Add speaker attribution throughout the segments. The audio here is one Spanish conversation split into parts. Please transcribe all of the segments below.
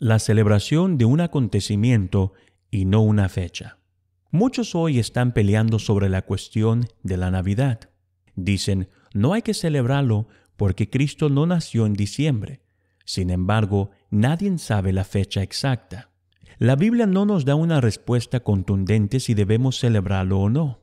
Speaker 1: la celebración de un acontecimiento y no una fecha. Muchos hoy están peleando sobre la cuestión de la Navidad. Dicen, no hay que celebrarlo porque Cristo no nació en diciembre. Sin embargo, nadie sabe la fecha exacta. La Biblia no nos da una respuesta contundente si debemos celebrarlo o no.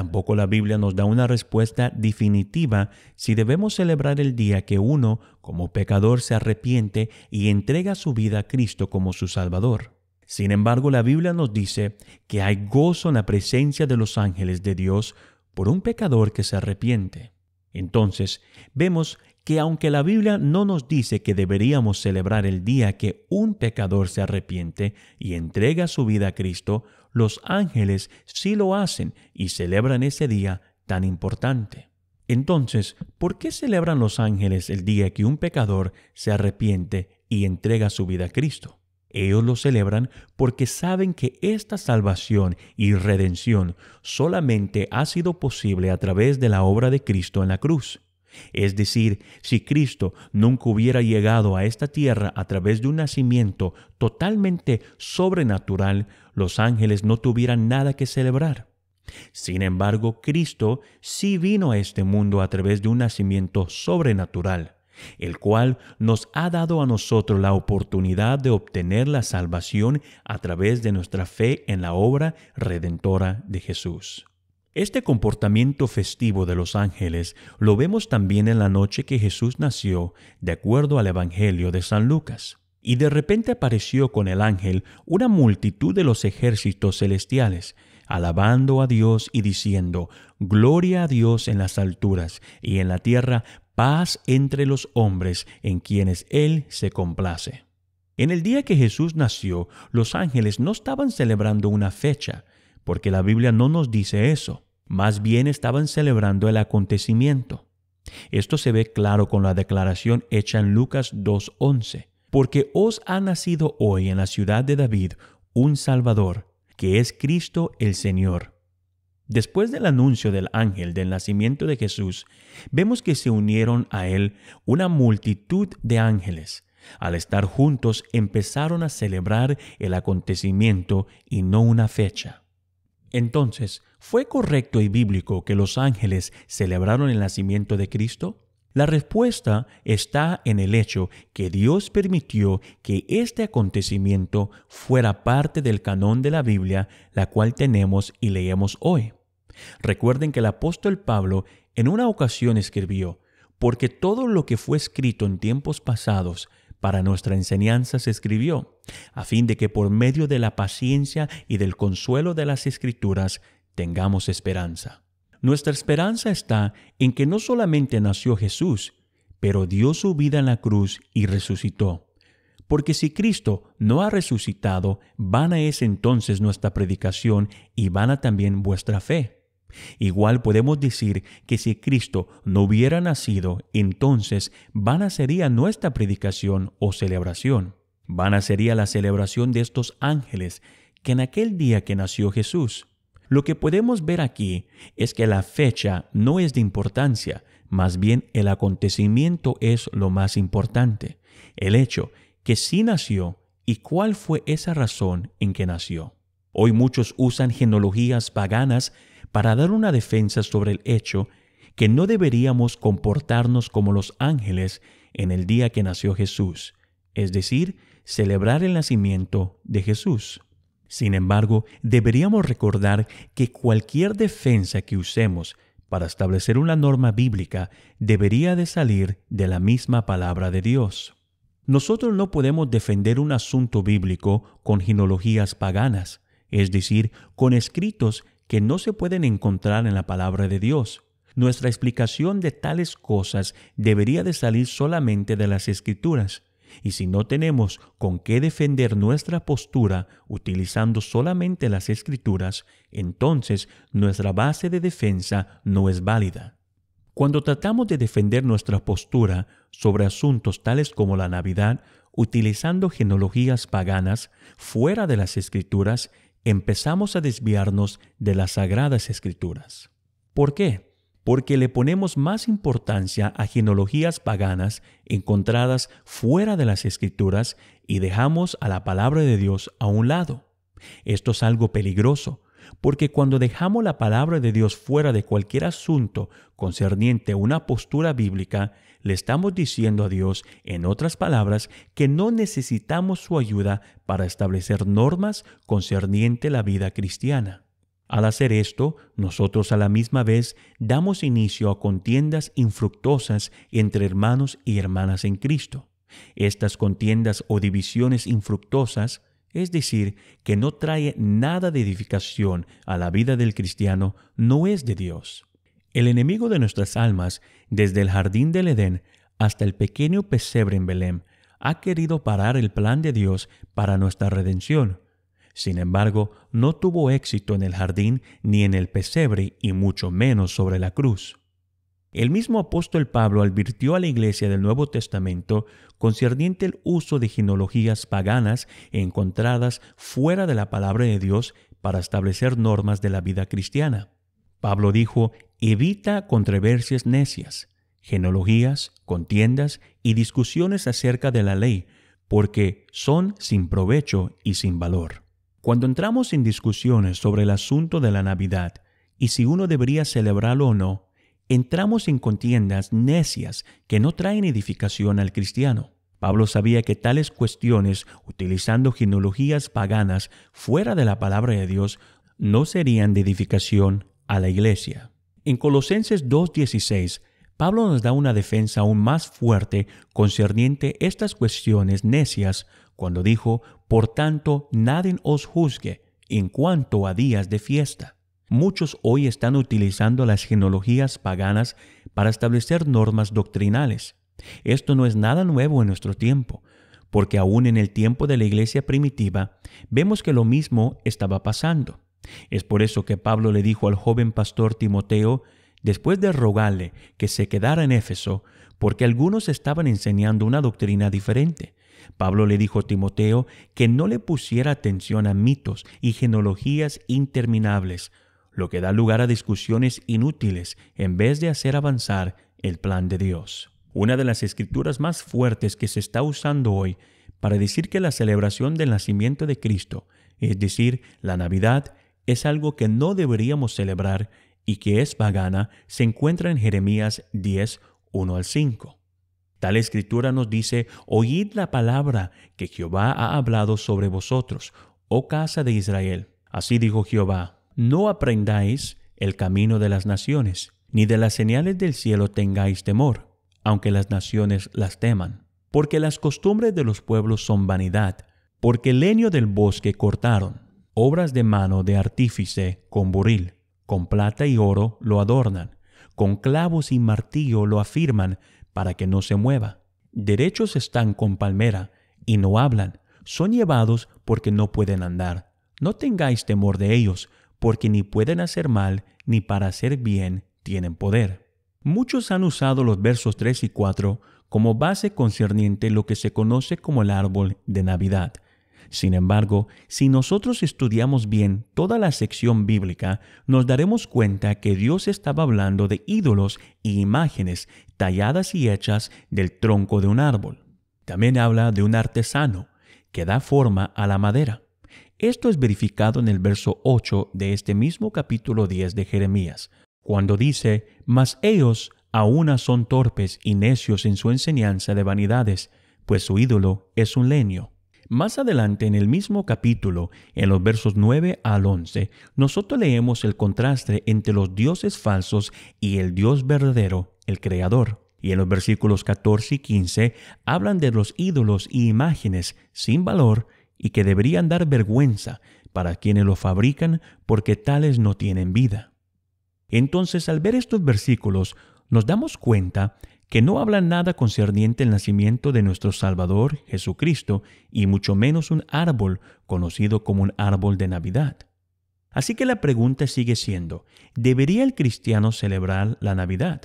Speaker 1: Tampoco la Biblia nos da una respuesta definitiva si debemos celebrar el día que uno, como pecador, se arrepiente y entrega su vida a Cristo como su Salvador. Sin embargo, la Biblia nos dice que hay gozo en la presencia de los ángeles de Dios por un pecador que se arrepiente. Entonces, vemos que aunque la Biblia no nos dice que deberíamos celebrar el día que un pecador se arrepiente y entrega su vida a Cristo, los ángeles sí lo hacen y celebran ese día tan importante. Entonces, ¿por qué celebran los ángeles el día que un pecador se arrepiente y entrega su vida a Cristo? Ellos lo celebran porque saben que esta salvación y redención solamente ha sido posible a través de la obra de Cristo en la cruz. Es decir, si Cristo nunca hubiera llegado a esta tierra a través de un nacimiento totalmente sobrenatural, los ángeles no tuvieran nada que celebrar. Sin embargo, Cristo sí vino a este mundo a través de un nacimiento sobrenatural, el cual nos ha dado a nosotros la oportunidad de obtener la salvación a través de nuestra fe en la obra redentora de Jesús. Este comportamiento festivo de los ángeles lo vemos también en la noche que Jesús nació, de acuerdo al Evangelio de San Lucas. Y de repente apareció con el ángel una multitud de los ejércitos celestiales, alabando a Dios y diciendo, Gloria a Dios en las alturas y en la tierra, paz entre los hombres en quienes Él se complace. En el día que Jesús nació, los ángeles no estaban celebrando una fecha, porque la Biblia no nos dice eso. Más bien estaban celebrando el acontecimiento. Esto se ve claro con la declaración hecha en Lucas 2.11, porque os ha nacido hoy en la ciudad de David un Salvador, que es Cristo el Señor. Después del anuncio del ángel del nacimiento de Jesús, vemos que se unieron a él una multitud de ángeles. Al estar juntos empezaron a celebrar el acontecimiento y no una fecha. Entonces, ¿fue correcto y bíblico que los ángeles celebraron el nacimiento de Cristo? La respuesta está en el hecho que Dios permitió que este acontecimiento fuera parte del canon de la Biblia, la cual tenemos y leemos hoy. Recuerden que el apóstol Pablo en una ocasión escribió, porque todo lo que fue escrito en tiempos pasados para nuestra enseñanza se escribió, a fin de que por medio de la paciencia y del consuelo de las escrituras tengamos esperanza. Nuestra esperanza está en que no solamente nació Jesús, pero dio su vida en la cruz y resucitó. Porque si Cristo no ha resucitado, vana es entonces nuestra predicación y vana también vuestra fe. Igual podemos decir que si Cristo no hubiera nacido, entonces vana sería nuestra predicación o celebración. Vana sería la celebración de estos ángeles que en aquel día que nació Jesús. Lo que podemos ver aquí es que la fecha no es de importancia, más bien el acontecimiento es lo más importante, el hecho que sí nació y cuál fue esa razón en que nació. Hoy muchos usan genealogías paganas para dar una defensa sobre el hecho que no deberíamos comportarnos como los ángeles en el día que nació Jesús, es decir, celebrar el nacimiento de Jesús. Sin embargo, deberíamos recordar que cualquier defensa que usemos para establecer una norma bíblica debería de salir de la misma palabra de Dios. Nosotros no podemos defender un asunto bíblico con genealogías paganas, es decir, con escritos que no se pueden encontrar en la palabra de Dios. Nuestra explicación de tales cosas debería de salir solamente de las escrituras. Y si no tenemos con qué defender nuestra postura utilizando solamente las escrituras, entonces nuestra base de defensa no es válida. Cuando tratamos de defender nuestra postura sobre asuntos tales como la Navidad, utilizando genealogías paganas fuera de las escrituras, empezamos a desviarnos de las sagradas escrituras. ¿Por qué? Porque le ponemos más importancia a genealogías paganas encontradas fuera de las escrituras y dejamos a la palabra de Dios a un lado. Esto es algo peligroso, porque cuando dejamos la palabra de Dios fuera de cualquier asunto concerniente a una postura bíblica, le estamos diciendo a Dios, en otras palabras, que no necesitamos su ayuda para establecer normas concerniente la vida cristiana. Al hacer esto, nosotros a la misma vez damos inicio a contiendas infructuosas entre hermanos y hermanas en Cristo. Estas contiendas o divisiones infructuosas es decir, que no trae nada de edificación a la vida del cristiano, no es de Dios. El enemigo de nuestras almas, desde el jardín del Edén hasta el pequeño pesebre en Belén, ha querido parar el plan de Dios para nuestra redención. Sin embargo, no tuvo éxito en el jardín ni en el pesebre y mucho menos sobre la cruz. El mismo apóstol Pablo advirtió a la iglesia del Nuevo Testamento concerniente el uso de genealogías paganas encontradas fuera de la palabra de Dios para establecer normas de la vida cristiana. Pablo dijo, evita controversias necias, genealogías, contiendas y discusiones acerca de la ley, porque son sin provecho y sin valor. Cuando entramos en discusiones sobre el asunto de la Navidad y si uno debería celebrarlo o no, entramos en contiendas necias que no traen edificación al cristiano. Pablo sabía que tales cuestiones, utilizando genealogías paganas fuera de la palabra de Dios, no serían de edificación a la iglesia. En Colosenses 2.16, Pablo nos da una defensa aún más fuerte concerniente estas cuestiones necias cuando dijo, Por tanto, nadie os juzgue en cuanto a días de fiesta Muchos hoy están utilizando las genealogías paganas para establecer normas doctrinales. Esto no es nada nuevo en nuestro tiempo, porque aún en el tiempo de la iglesia primitiva vemos que lo mismo estaba pasando. Es por eso que Pablo le dijo al joven pastor Timoteo, después de rogarle que se quedara en Éfeso, porque algunos estaban enseñando una doctrina diferente. Pablo le dijo a Timoteo que no le pusiera atención a mitos y genealogías interminables, lo que da lugar a discusiones inútiles en vez de hacer avanzar el plan de Dios. Una de las escrituras más fuertes que se está usando hoy para decir que la celebración del nacimiento de Cristo, es decir, la Navidad, es algo que no deberíamos celebrar y que es pagana, se encuentra en Jeremías 10, 1 al 5. Tal escritura nos dice, oíd la palabra que Jehová ha hablado sobre vosotros, oh casa de Israel. Así dijo Jehová, no aprendáis el camino de las naciones, ni de las señales del cielo tengáis temor, aunque las naciones las teman. Porque las costumbres de los pueblos son vanidad, porque leño del bosque cortaron, obras de mano de artífice con buril, con plata y oro lo adornan, con clavos y martillo lo afirman para que no se mueva. Derechos están con palmera y no hablan, son llevados porque no pueden andar. No tengáis temor de ellos, porque ni pueden hacer mal ni para hacer bien tienen poder. Muchos han usado los versos 3 y 4 como base concerniente lo que se conoce como el árbol de Navidad. Sin embargo, si nosotros estudiamos bien toda la sección bíblica, nos daremos cuenta que Dios estaba hablando de ídolos y imágenes talladas y hechas del tronco de un árbol. También habla de un artesano que da forma a la madera. Esto es verificado en el verso 8 de este mismo capítulo 10 de Jeremías, cuando dice, Mas ellos aún son torpes y necios en su enseñanza de vanidades, pues su ídolo es un leño. Más adelante en el mismo capítulo, en los versos 9 al 11, nosotros leemos el contraste entre los dioses falsos y el Dios verdadero, el Creador. Y en los versículos 14 y 15 hablan de los ídolos y imágenes sin valor y que deberían dar vergüenza para quienes lo fabrican porque tales no tienen vida. Entonces al ver estos versículos nos damos cuenta que no hablan nada concerniente el nacimiento de nuestro Salvador Jesucristo y mucho menos un árbol conocido como un árbol de Navidad. Así que la pregunta sigue siendo, ¿debería el cristiano celebrar la Navidad?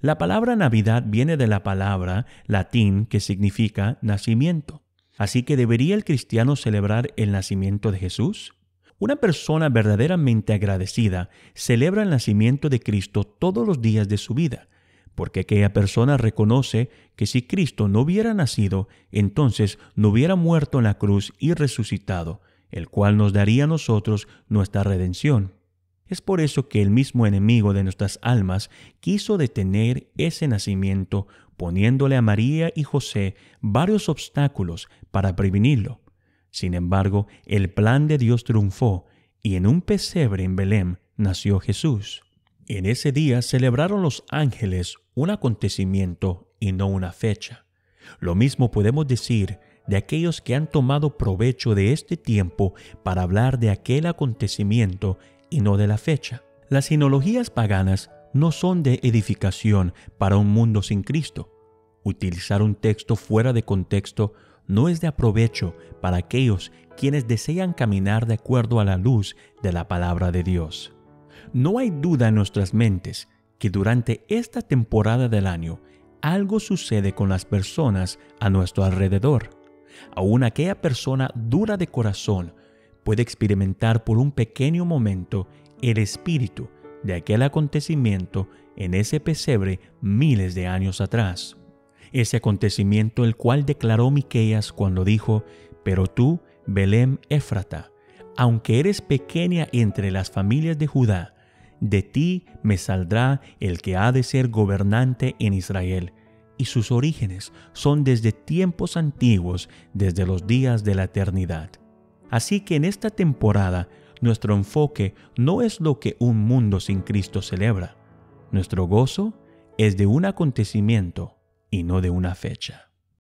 Speaker 1: La palabra Navidad viene de la palabra latín que significa nacimiento. Así que ¿debería el cristiano celebrar el nacimiento de Jesús? Una persona verdaderamente agradecida celebra el nacimiento de Cristo todos los días de su vida, porque aquella persona reconoce que si Cristo no hubiera nacido, entonces no hubiera muerto en la cruz y resucitado, el cual nos daría a nosotros nuestra redención. Es por eso que el mismo enemigo de nuestras almas quiso detener ese nacimiento poniéndole a María y José varios obstáculos para prevenirlo. Sin embargo, el plan de Dios triunfó y en un pesebre en Belén nació Jesús. En ese día celebraron los ángeles un acontecimiento y no una fecha. Lo mismo podemos decir de aquellos que han tomado provecho de este tiempo para hablar de aquel acontecimiento y no de la fecha. Las sinologías paganas no son de edificación para un mundo sin Cristo. Utilizar un texto fuera de contexto no es de aprovecho para aquellos quienes desean caminar de acuerdo a la luz de la palabra de Dios. No hay duda en nuestras mentes que durante esta temporada del año algo sucede con las personas a nuestro alrededor. Aún aquella persona dura de corazón puede experimentar por un pequeño momento el espíritu de aquel acontecimiento en ese pesebre miles de años atrás. Ese acontecimiento el cual declaró Miqueas cuando dijo, "Pero tú, Belém Éfrata, aunque eres pequeña entre las familias de Judá, de ti me saldrá el que ha de ser gobernante en Israel." Y sus orígenes son desde tiempos antiguos, desde los días de la eternidad. Así que en esta temporada nuestro enfoque no es lo que un mundo sin Cristo celebra. Nuestro gozo es de un acontecimiento y no de una fecha.